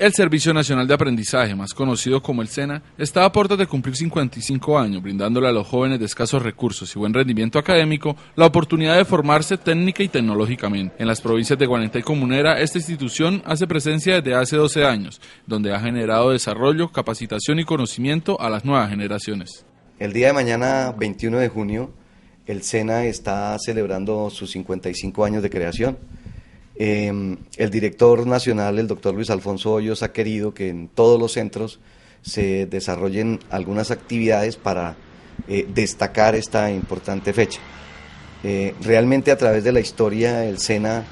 El Servicio Nacional de Aprendizaje, más conocido como el SENA, está a puertas de cumplir 55 años, brindándole a los jóvenes de escasos recursos y buen rendimiento académico la oportunidad de formarse técnica y tecnológicamente. En las provincias de Guarenta y Comunera, esta institución hace presencia desde hace 12 años, donde ha generado desarrollo, capacitación y conocimiento a las nuevas generaciones. El día de mañana, 21 de junio, el SENA está celebrando sus 55 años de creación Em, el director nacional, el doctor Luis Alfonso Hoyos, ha querido que en todos los centros se desarrollen algunas actividades para eh, destacar esta importante fecha. Eh, realmente a través de la historia el SENA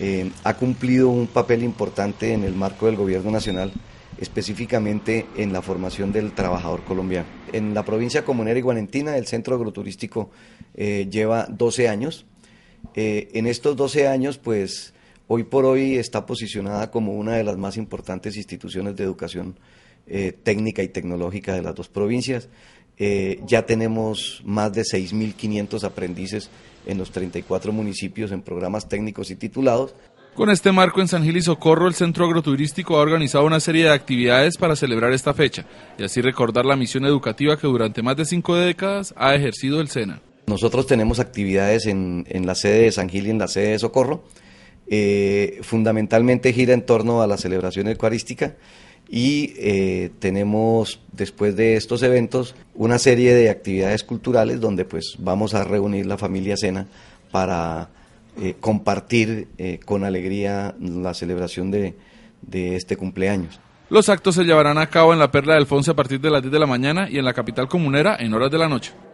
eh, ha cumplido un papel importante en el marco del gobierno nacional, específicamente en la formación del trabajador colombiano. En la provincia comunera guarentina el centro agroturístico lleva 12 años. en estos 12 años, pues, hoy por hoy está posicionada como una de las más importantes instituciones de educación eh, técnica y tecnológica de las dos provincias. Eh, ya tenemos más de 6.500 aprendices en los 34 municipios en programas técnicos y titulados. Con este marco en San Gil y Socorro, el Centro Agroturístico ha organizado una serie de actividades para celebrar esta fecha y así recordar la misión educativa que durante más de cinco décadas ha ejercido el SENA. Nosotros tenemos actividades en la sede de San Gil y en la sede de Socorro. Eh, fundamentalmente gira en torno a la celebración eucarística y eh, tenemos después de estos eventos una serie de actividades culturales donde pues vamos a reunir la familia cena para eh, compartir con alegría la celebración de, este cumpleaños. Los actos se llevarán a cabo en la Perla de alfonso a partir de las 10 de la mañana y en la capital comunera en horas de la noche.